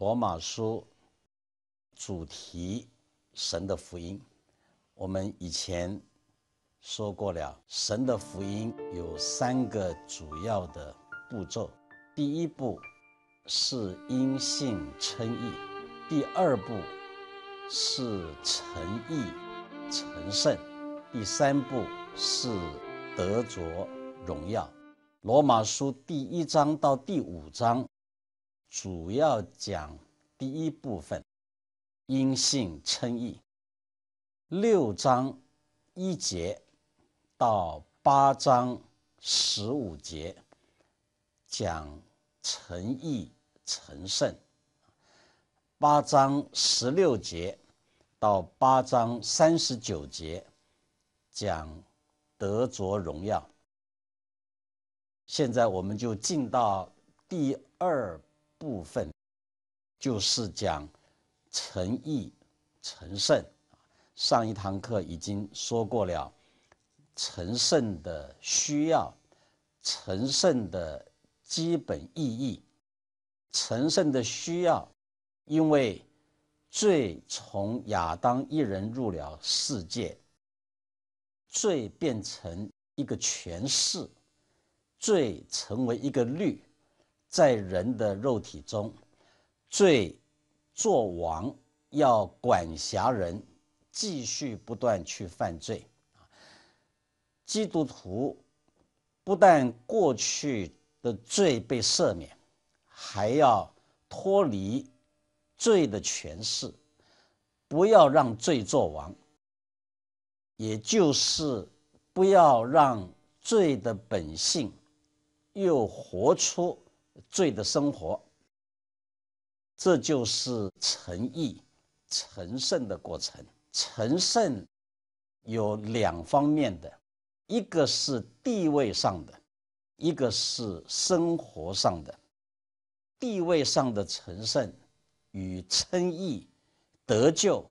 罗马书主题：神的福音。我们以前说过了，神的福音有三个主要的步骤。第一步是因信称义，第二步是诚意成圣，第三步是得着荣耀。罗马书第一章到第五章。主要讲第一部分，因性称义，六章一节到八章十五节，讲诚意成圣；八章十六节到八章三十九节，讲德着荣耀。现在我们就进到第二。部分就是讲诚意、成圣，上一堂课已经说过了。成圣的需要，成圣的基本意义，成圣的需要，因为罪从亚当一人入了世界，罪变成一个权势，罪成为一个律。在人的肉体中，罪作王要管辖人，继续不断去犯罪。基督徒不但过去的罪被赦免，还要脱离罪的权势，不要让罪作王，也就是不要让罪的本性又活出。罪的生活，这就是诚意成圣的过程。成圣有两方面的，一个是地位上的，一个是生活上的。地位上的成圣与称义、得救、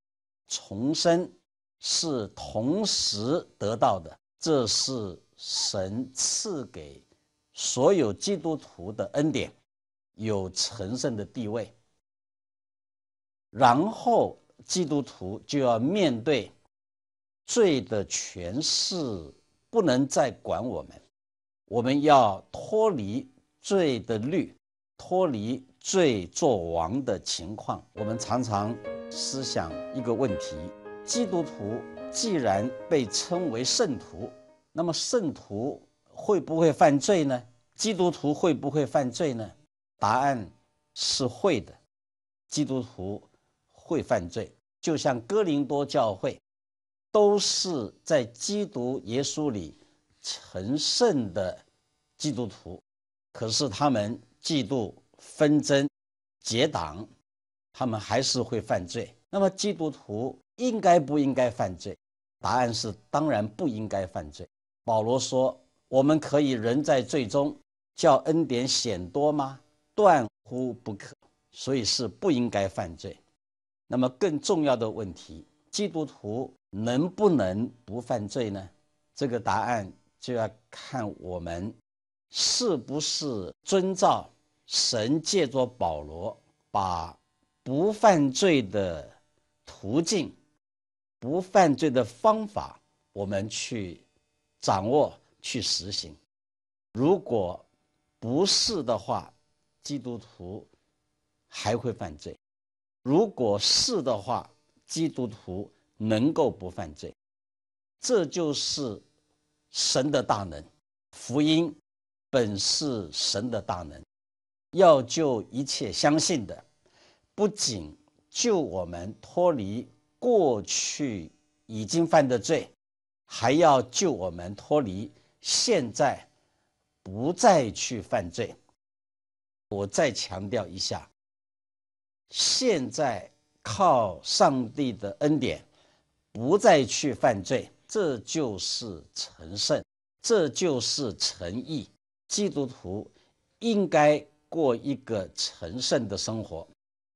重生是同时得到的，这是神赐给。所有基督徒的恩典，有神圣的地位。然后，基督徒就要面对罪的权势不能再管我们，我们要脱离罪的律，脱离罪作王的情况。我们常常思想一个问题：基督徒既然被称为圣徒，那么圣徒会不会犯罪呢？基督徒会不会犯罪呢？答案是会的。基督徒会犯罪，就像哥林多教会，都是在基督耶稣里成圣的基督徒，可是他们嫉妒、纷争、结党，他们还是会犯罪。那么基督徒应该不应该犯罪？答案是当然不应该犯罪。保罗说：“我们可以人在罪中。”叫恩典显多吗？断乎不可，所以是不应该犯罪。那么更重要的问题，基督徒能不能不犯罪呢？这个答案就要看我们是不是遵照神借着保罗把不犯罪的途径、不犯罪的方法，我们去掌握、去实行。如果，不是的话，基督徒还会犯罪；如果是的话，基督徒能够不犯罪。这就是神的大能，福音本是神的大能，要救一切相信的。不仅救我们脱离过去已经犯的罪，还要救我们脱离现在。不再去犯罪，我再强调一下。现在靠上帝的恩典，不再去犯罪，这就是诚圣，这就是诚意。基督徒应该过一个诚圣的生活，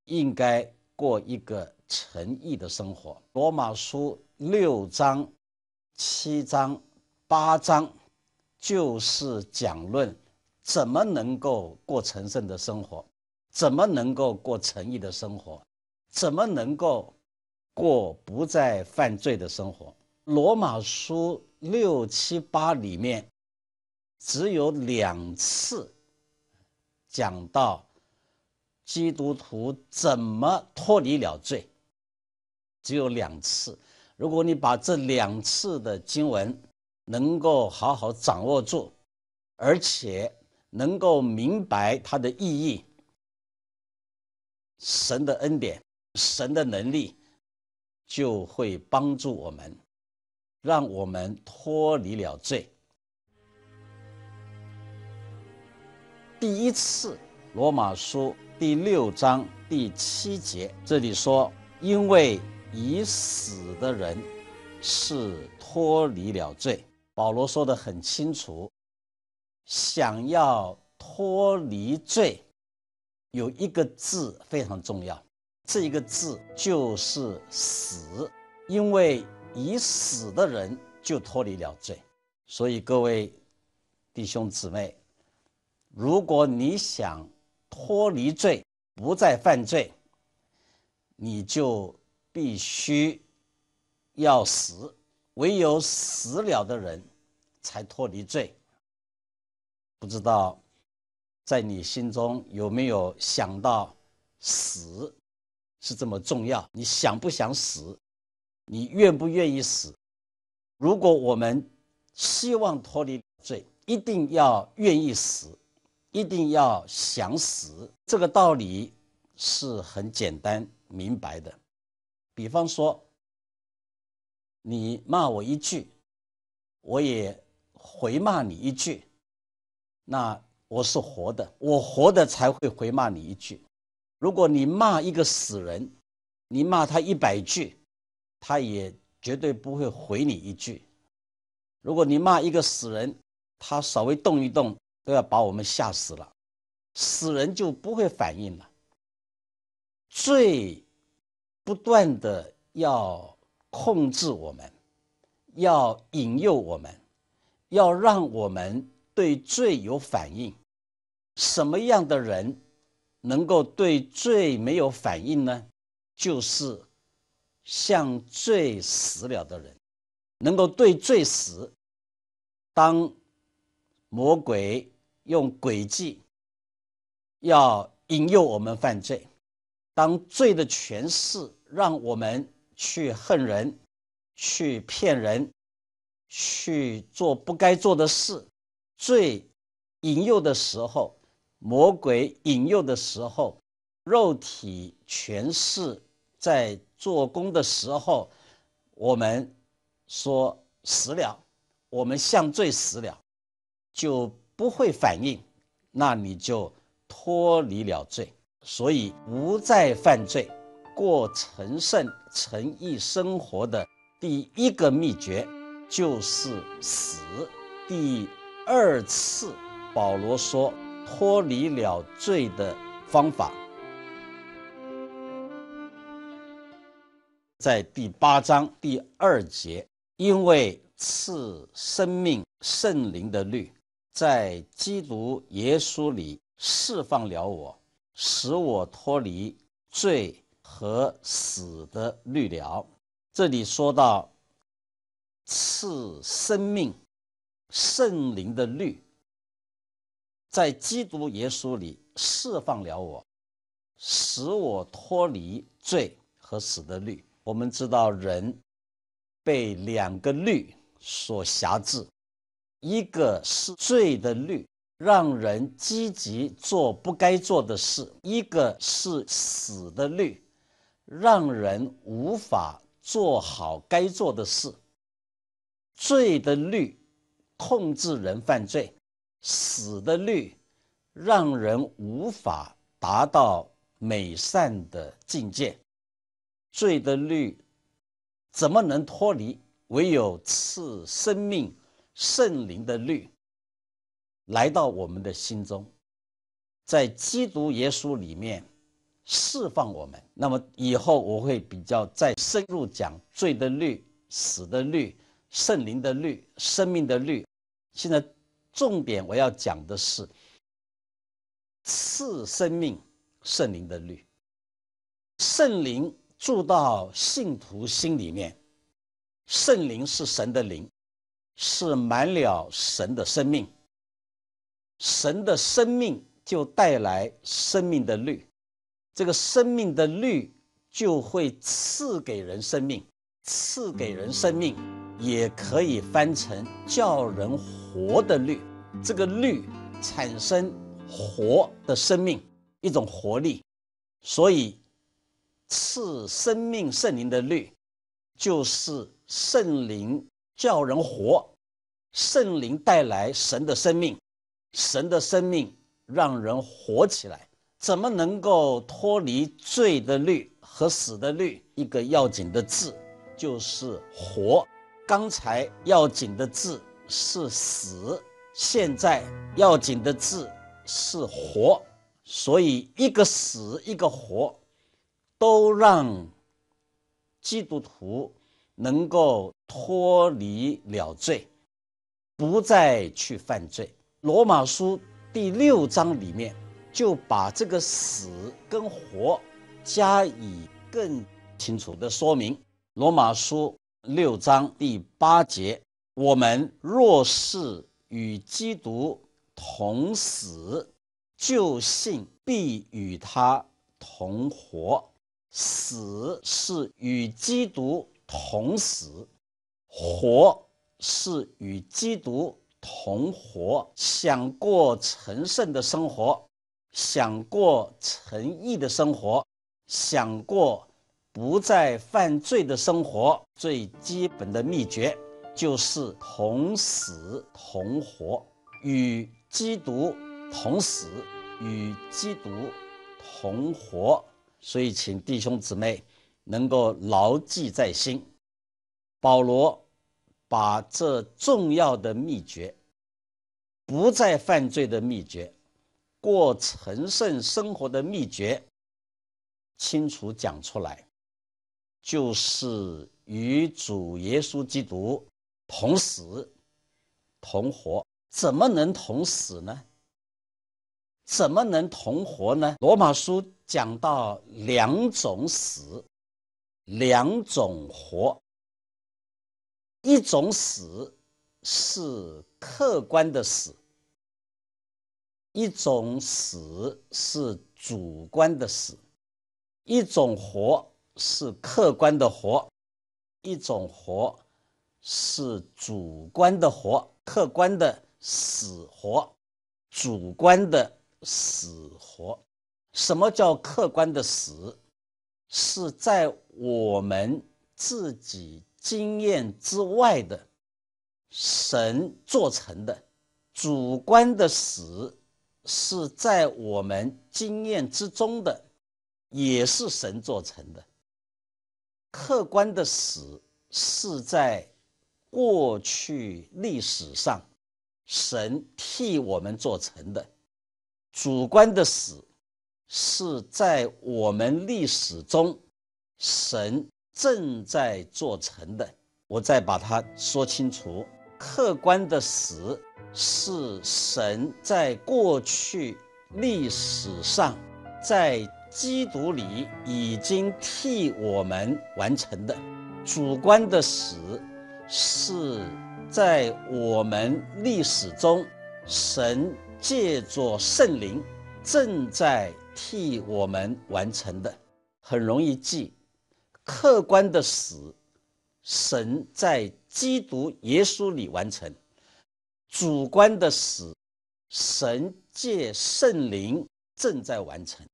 应该过一个诚意的生活。罗马书六章、七章、八章。就是讲论，怎么能够过诚信的生活，怎么能够过诚意的生活，怎么能够过不再犯罪的生活。罗马书六七八里面，只有两次讲到基督徒怎么脱离了罪，只有两次。如果你把这两次的经文。能够好好掌握住，而且能够明白它的意义，神的恩典、神的能力就会帮助我们，让我们脱离了罪。第一次，罗马书第六章第七节，这里说：“因为已死的人是脱离了罪。”保罗说的很清楚，想要脱离罪，有一个字非常重要，这一个字就是死，因为已死的人就脱离了罪。所以各位弟兄姊妹，如果你想脱离罪，不再犯罪，你就必须要死。唯有死了的人，才脱离罪。不知道，在你心中有没有想到，死是这么重要？你想不想死？你愿不愿意死？如果我们希望脱离罪，一定要愿意死，一定要想死。这个道理是很简单明白的。比方说。你骂我一句，我也回骂你一句，那我是活的，我活的才会回骂你一句。如果你骂一个死人，你骂他一百句，他也绝对不会回你一句。如果你骂一个死人，他稍微动一动都要把我们吓死了，死人就不会反应了。最不断的要。控制我们，要引诱我们，要让我们对罪有反应。什么样的人能够对罪没有反应呢？就是像罪死了的人，能够对罪死。当魔鬼用诡计要引诱我们犯罪，当罪的权势让我们。去恨人，去骗人，去做不该做的事，罪引诱的时候，魔鬼引诱的时候，肉体权势在做工的时候，我们说死了，我们向罪死了，就不会反应，那你就脱离了罪，所以不再犯罪。过成圣、诚义生活的第一个秘诀，就是死。第二次，保罗说脱离了罪的方法，在第八章第二节，因为赐生命圣灵的律，在基督耶稣里释放了我，使我脱离罪。和死的律了。这里说到赐生命、圣灵的律，在基督耶稣里释放了我，使我脱离罪和死的律。我们知道，人被两个律所辖制，一个是罪的律，让人积极做不该做的事；一个是死的律。让人无法做好该做的事，罪的律控制人犯罪，死的律让人无法达到美善的境界，罪的律怎么能脱离？唯有赐生命、圣灵的律来到我们的心中，在基督耶稣里面。释放我们。那么以后我会比较再深入讲罪的律、死的律、圣灵的律、生命的律。现在重点我要讲的是赐生命圣灵的律。圣灵住到信徒心里面，圣灵是神的灵，是满了神的生命。神的生命就带来生命的律。这个生命的绿就会赐给人生命，赐给人生命，也可以翻成叫人活的绿。这个绿产生活的生命，一种活力。所以，赐生命圣灵的绿，就是圣灵叫人活，圣灵带来神的生命，神的生命让人活起来。怎么能够脱离罪的律和死的律？一个要紧的字，就是活。刚才要紧的字是死，现在要紧的字是活。所以一个死，一个活，都让基督徒能够脱离了罪，不再去犯罪。罗马书第六章里面。就把这个死跟活加以更清楚的说明。罗马书六章第八节：“我们若是与基督同死，就必与他同活。死是与基督同死，活是与基督同活。想过神圣的生活。”想过诚意的生活，想过不再犯罪的生活，最基本的秘诀就是同死同活，与基督同死，与基督同活。所以，请弟兄姊妹能够牢记在心。保罗把这重要的秘诀，不再犯罪的秘诀。过神圣生活的秘诀，清楚讲出来，就是与主耶稣基督同死、同活。怎么能同死呢？怎么能同活呢？罗马书讲到两种死，两种活。一种死是客观的死。一种死是主观的死，一种活是客观的活，一种活是主观的活，客观的死活，主观的死活。什么叫客观的死？是在我们自己经验之外的神做成的，主观的死。是在我们经验之中的，也是神做成的。客观的死是在过去历史上神替我们做成的，主观的死是在我们历史中神正在做成的。我再把它说清楚：，客观的死。是神在过去历史上，在基督里已经替我们完成的；主观的死，是在我们历史中，神借着圣灵正在替我们完成的。很容易记，客观的死，神在基督耶稣里完成。主观的使神借圣灵正在完成。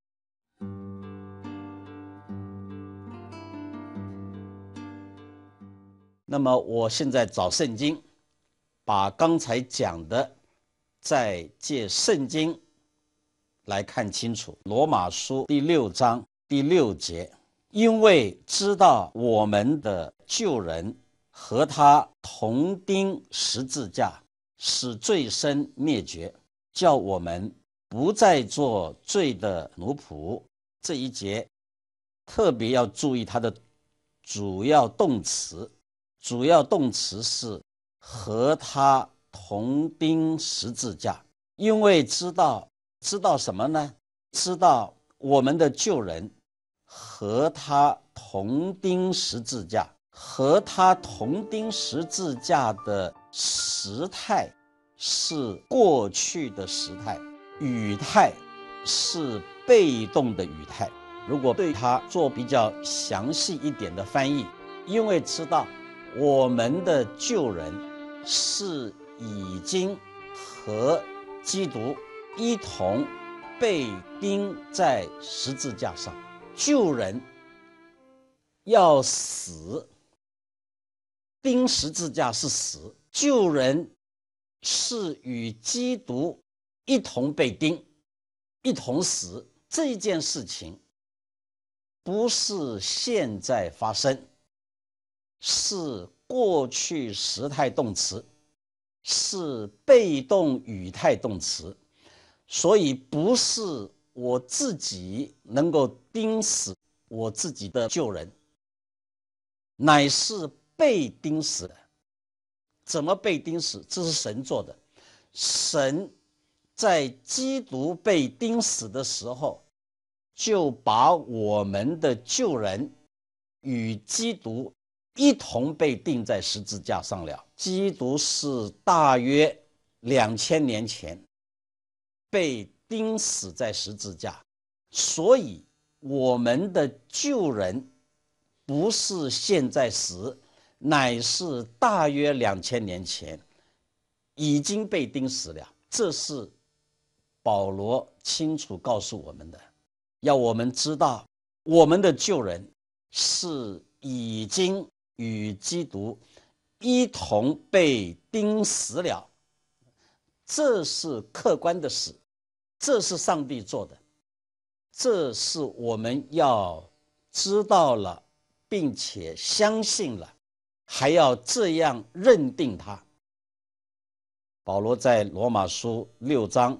那么，我现在找圣经，把刚才讲的再借圣经来看清楚。罗马书第六章第六节，因为知道我们的旧人和他同钉十字架。使罪身灭绝，叫我们不再做罪的奴仆。这一节特别要注意它的主要动词。主要动词是和他同钉十字架，因为知道知道什么呢？知道我们的旧人和他同钉十字架，和他同钉十字架的。时态是过去的时态，语态是被动的语态。如果对它做比较详细一点的翻译，因为知道我们的救人是已经和基督一同被钉在十字架上，救人要死，钉十字架是死。救人是与缉毒一同被钉、一同死。这件事情不是现在发生，是过去时态动词，是被动语态动词，所以不是我自己能够钉死我自己的救人，乃是被钉死。怎么被钉死？这是神做的。神在基督被钉死的时候，就把我们的救人与基督一同被钉在十字架上了。基督是大约两千年前被钉死在十字架，所以我们的救人不是现在死。乃是大约两千年前，已经被钉死了。这是保罗清楚告诉我们的，要我们知道，我们的旧人是已经与基督一同被钉死了。这是客观的事，这是上帝做的，这是我们要知道了，并且相信了。还要这样认定他。保罗在罗马书六章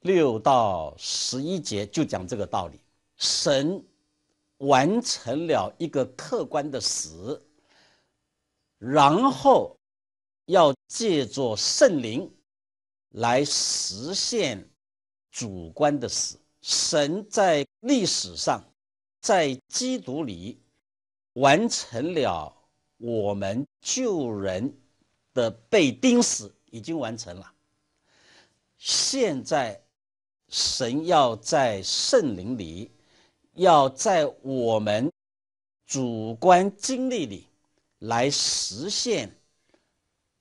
六到十一节就讲这个道理：神完成了一个客观的死，然后要借着圣灵来实现主观的死。神在历史上，在基督里完成了。我们救人，的被钉死已经完成了。现在，神要在圣灵里，要在我们主观经历里来实现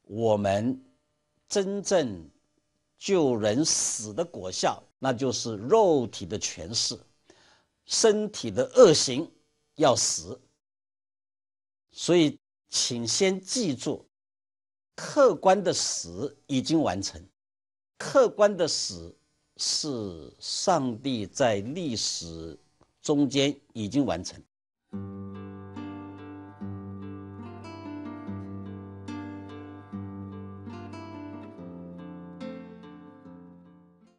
我们真正救人死的果效，那就是肉体的诠释，身体的恶行要死。所以。请先记住，客观的死已经完成，客观的死是上帝在历史中间已经完成。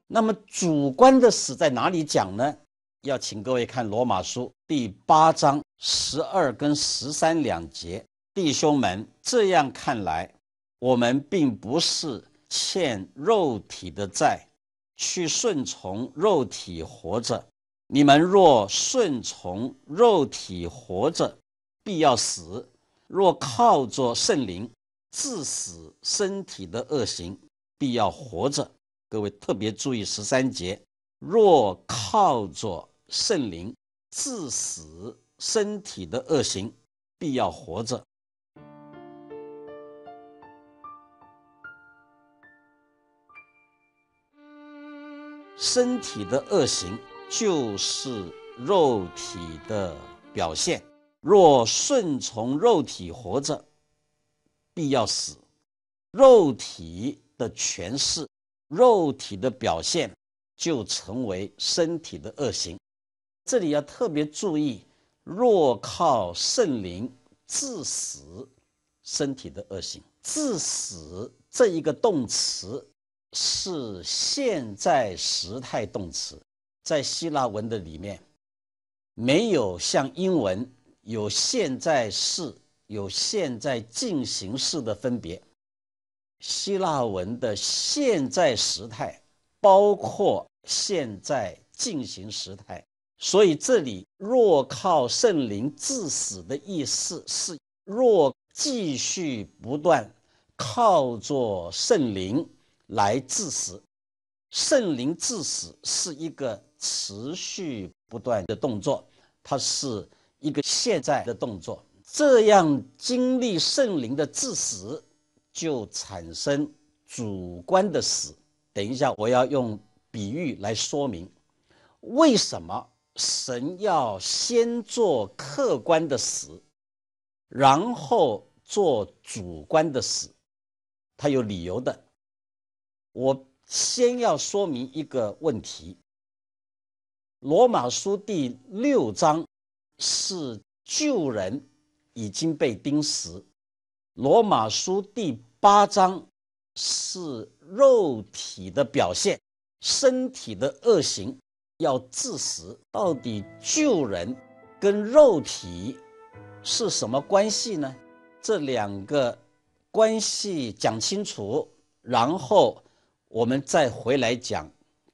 那么主观的死在哪里讲呢？要请各位看《罗马书》第八章十二跟十三两节。弟兄们，这样看来，我们并不是欠肉体的债，去顺从肉体活着。你们若顺从肉体活着，必要死；若靠着圣灵，致死身体的恶行，必要活着。各位特别注意十三节：若靠着圣灵，致死身体的恶行，必要活着。身体的恶行就是肉体的表现。若顺从肉体活着，必要死。肉体的诠释，肉体的表现，就成为身体的恶行。这里要特别注意：若靠圣灵致死，身体的恶行。致死这一个动词。是现在时态动词，在希腊文的里面，没有像英文有现在式、有现在进行式的分别。希腊文的现在时态包括现在进行时态，所以这里若靠圣灵致死的意思是，若继续不断靠作圣灵。来致死，圣灵致死是一个持续不断的动作，它是一个现在的动作。这样经历圣灵的致死，就产生主观的死。等一下，我要用比喻来说明，为什么神要先做客观的死，然后做主观的死，他有理由的。我先要说明一个问题。罗马书第六章是救人已经被钉死，罗马书第八章是肉体的表现，身体的恶行要致死。到底救人跟肉体是什么关系呢？这两个关系讲清楚，然后。我们再回来讲，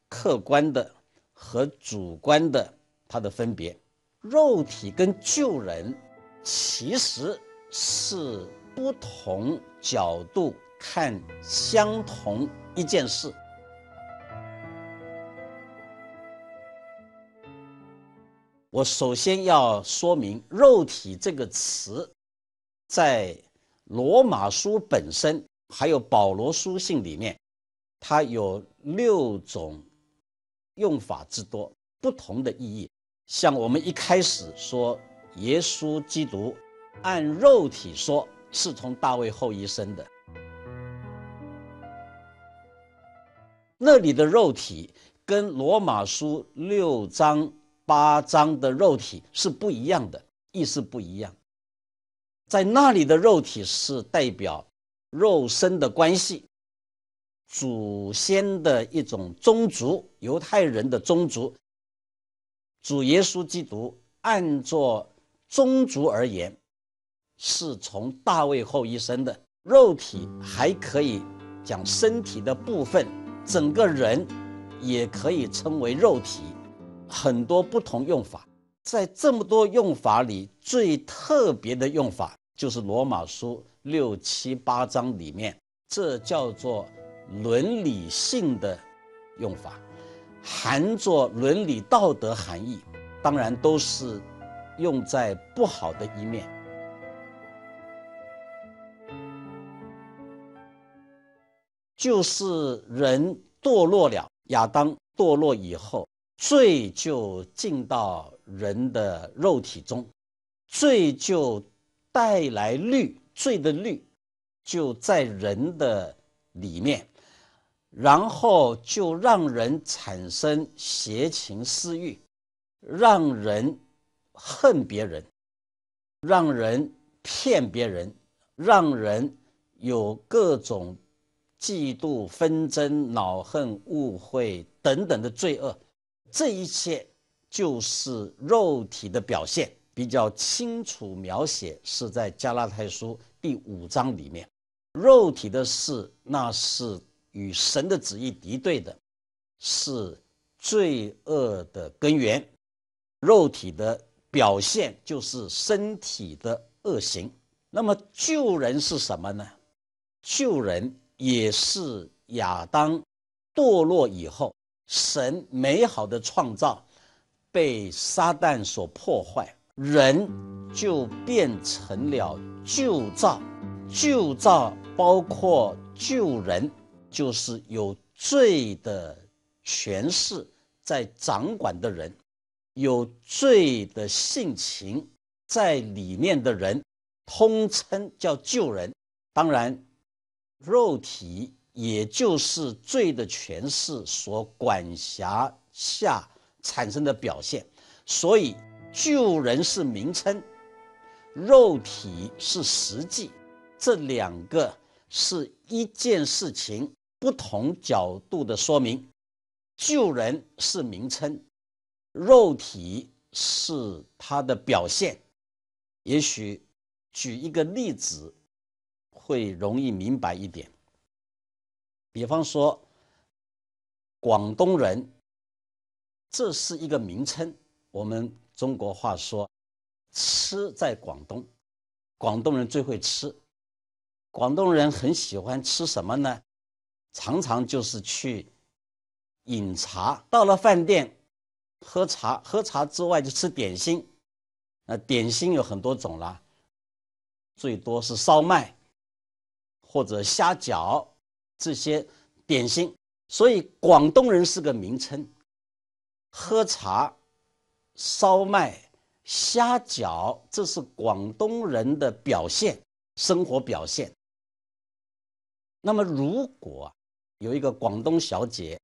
客观的和主观的它的分别，肉体跟救人其实是不同角度看相同一件事。我首先要说明“肉体”这个词，在罗马书本身还有保罗书信里面。它有六种用法之多，不同的意义。像我们一开始说耶稣基督，按肉体说是从大卫后裔生的，那里的肉体跟罗马书六章八章的肉体是不一样的，意思不一样。在那里的肉体是代表肉身的关系。祖先的一种宗族，犹太人的宗族，主耶稣基督按作宗族而言，是从大卫后一生的肉体，还可以讲身体的部分，整个人也可以称为肉体，很多不同用法。在这么多用法里，最特别的用法就是罗马书六七八章里面，这叫做。伦理性的用法含着伦理道德含义，当然都是用在不好的一面，就是人堕落了。亚当堕落以后，罪就进到人的肉体中，罪就带来律，罪的律就在人的里面。然后就让人产生邪情私欲，让人恨别人，让人骗别人，让人有各种嫉妒、纷争、恼恨、误会等等的罪恶。这一切就是肉体的表现。比较清楚描写是在加拉太书第五章里面。肉体的事，那是。与神的旨意敌对的是罪恶的根源，肉体的表现就是身体的恶行。那么，救人是什么呢？救人也是亚当堕落以后，神美好的创造被撒旦所破坏，人就变成了旧造。旧造包括救人。就是有罪的权势在掌管的人，有罪的性情在里面的人，通称叫救人。当然，肉体也就是罪的权势所管辖下产生的表现，所以救人是名称，肉体是实际，这两个是一件事情。不同角度的说明，救人是名称，肉体是他的表现。也许举一个例子会容易明白一点。比方说，广东人这是一个名称。我们中国话说，吃在广东，广东人最会吃。广东人很喜欢吃什么呢？常常就是去饮茶，到了饭店喝茶，喝茶之外就吃点心。那点心有很多种啦，最多是烧麦或者虾饺这些点心。所以广东人是个名称，喝茶、烧麦、虾饺，这是广东人的表现，生活表现。那么如果，有一个广东小姐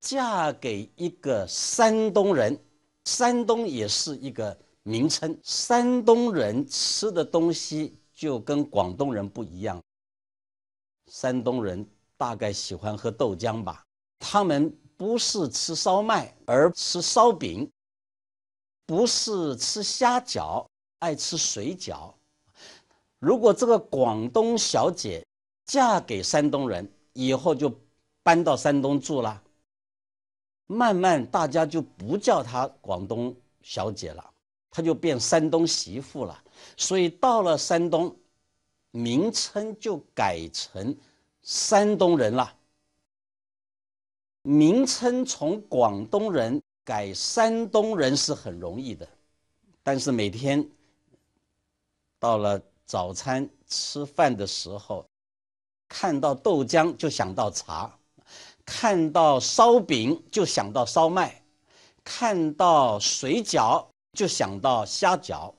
嫁给一个山东人，山东也是一个名称。山东人吃的东西就跟广东人不一样。山东人大概喜欢喝豆浆吧，他们不是吃烧麦，而吃烧饼；不是吃虾饺，爱吃水饺。如果这个广东小姐嫁给山东人，以后就搬到山东住了。慢慢大家就不叫她广东小姐了，她就变山东媳妇了。所以到了山东，名称就改成山东人了。名称从广东人改山东人是很容易的，但是每天到了早餐吃饭的时候。看到豆浆就想到茶，看到烧饼就想到烧麦，看到水饺就想到虾饺，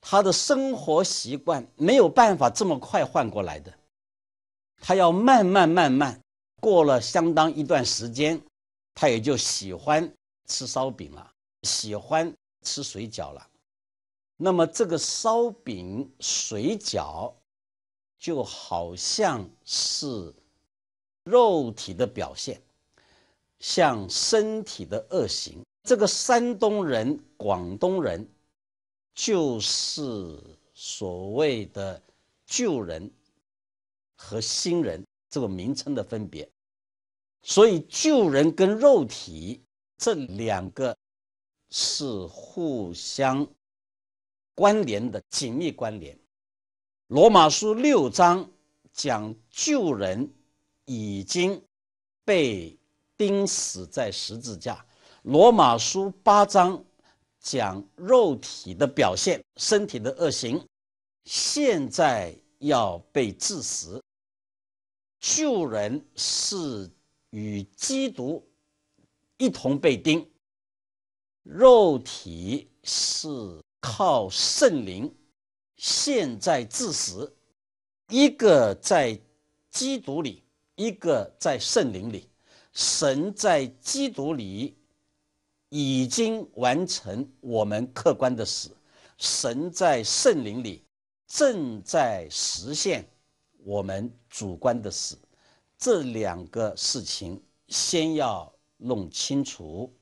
他的生活习惯没有办法这么快换过来的，他要慢慢慢慢过了相当一段时间，他也就喜欢吃烧饼了，喜欢吃水饺了，那么这个烧饼水饺。就好像是肉体的表现，像身体的恶行。这个山东人、广东人，就是所谓的旧人和新人这个名称的分别。所以，旧人跟肉体这两个是互相关联的，紧密关联。罗马书六章讲旧人，已经被钉死在十字架；罗马书八章讲肉体的表现、身体的恶行，现在要被治死。救人是与基督一同被钉，肉体是靠圣灵。现在，致死，一个在基督里，一个在圣灵里。神在基督里已经完成我们客观的死，神在圣灵里正在实现我们主观的死。这两个事情，先要弄清楚。